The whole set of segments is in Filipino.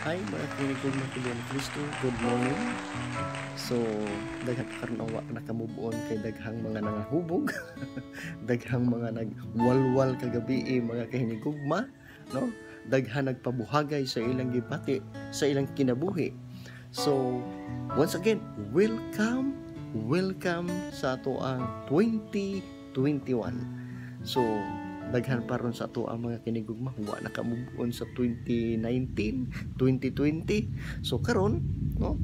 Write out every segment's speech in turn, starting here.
Hi mga kinigong makilig ng Kristo, good morning. So, daghang karon wa nakamove on kay daghang mga nangahubog, daghang mga nagwalwal kagabi eh, mga kahinigugma, no? Daghang nagpabuhagay sa ilang gibati, sa ilang kinabuhi. So, once again, welcome, welcome sa ato ang 2021. So, daghan pa ron sa ato ang ah, mga kinigugma wa na ka move on sa 2019 2020 so karon no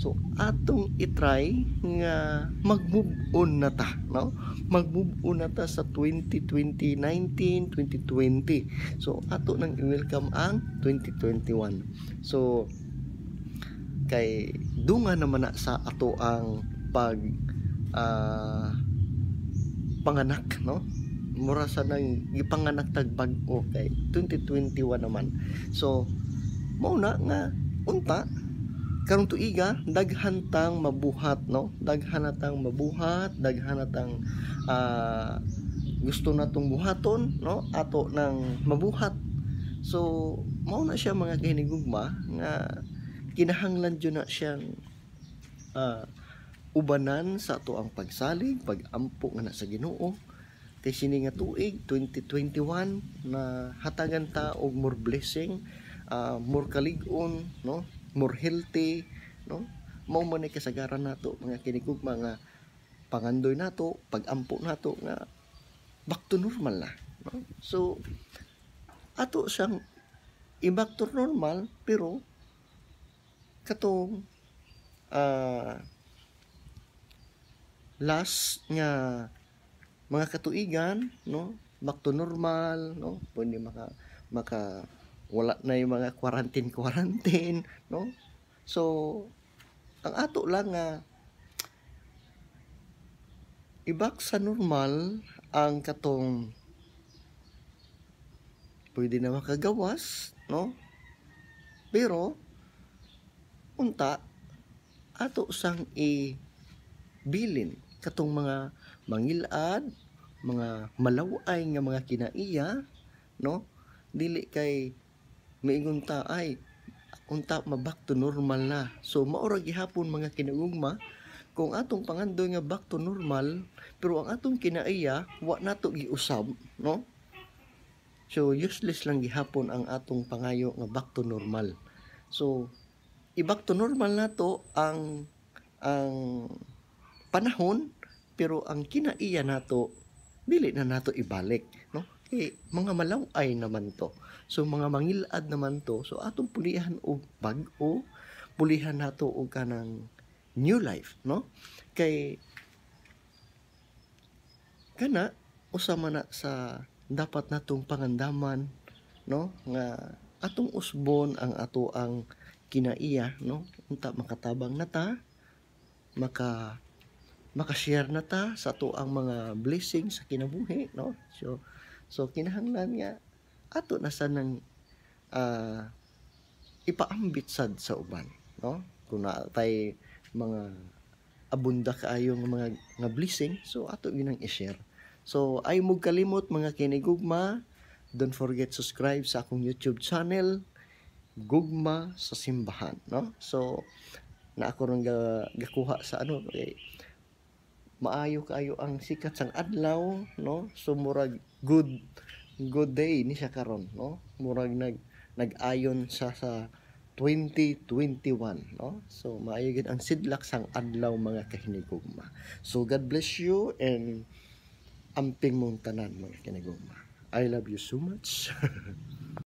So atong itry nga mag-move on na ta, no? Mag-move on na ta sa 2020, 2019 2020. So ato nang welcome ang 2021. So kay dunga naman na sa ato ang pag uh, panganak, no? mura sa nang ipanganak tagbag okay 2021 naman so mao nga unta karong tuiga daghan tang mabuhat no daghan natang mabuhat daghan natang uh, ah, gusto natong buhaton no ato nang mabuhat so mao na siya mga kahinigugma nga kinahanglan jud na siyang uh, ubanan sa ato ang pagsalig pagampo nga na sa Ginoo kay nga tuig 2021 na hatagan ta og more blessing, uh, more kalig-on, no? More healthy, no? Mao man ni kasagaran nato mga kinikugma mga pangandoy nato, pagampo nato nga back to normal na. No? So ato siyang i-back to normal pero katong uh, last nga mga katuigan, no? Back to normal, no? Pwede maka maka wala na yung mga quarantine quarantine, no? So ang ato lang nga uh, ibak sa normal ang katong pwede na makagawas, no? Pero unta ato sang i bilin katong mga mangilad, mga malaway nga mga kinaiya, no? Dili kay miingon ta ay unta ma-back to normal na. So maura gihapon mga kinagugma kung atong pangandoy nga back to normal pero ang atong kinaiya wa nato giusab, no? So useless lang gihapon ang atong pangayo nga back to normal. So i-back to normal na to ang ang panahon pero ang kinaiya nato dili na nato ibalik no eh, mga malaw-ay naman to. So, mga mangilad naman to. So, atong pulihan og bag-o, pulihan nato og kanang new life, no? Kay, kana, usama na sa dapat natong pangandaman, no? Nga, atong usbon ang ato ang kinaiya, no? Unta makatabang na ta maka makashare na ta sa to ang mga blessing sa kinabuhi no so so kinahanglan nga ato na sa nang uh, ipaambit sad sa uban no kuna naatay mga abunda kaayong mga nga blessing so ato ginang i-share so ay mo kalimot mga kinigugma don't forget subscribe sa akong YouTube channel gugma sa simbahan no so na ako nang gakuha sa ano okay maayo kayo ang sikat sang adlaw no so murag good good day ni siya karon no murag nag nag-ayon sa sa 2021 no so maayo gid ang sidlak sang adlaw mga kahinigugma so god bless you and amping mong tanan mga kinagugma i love you so much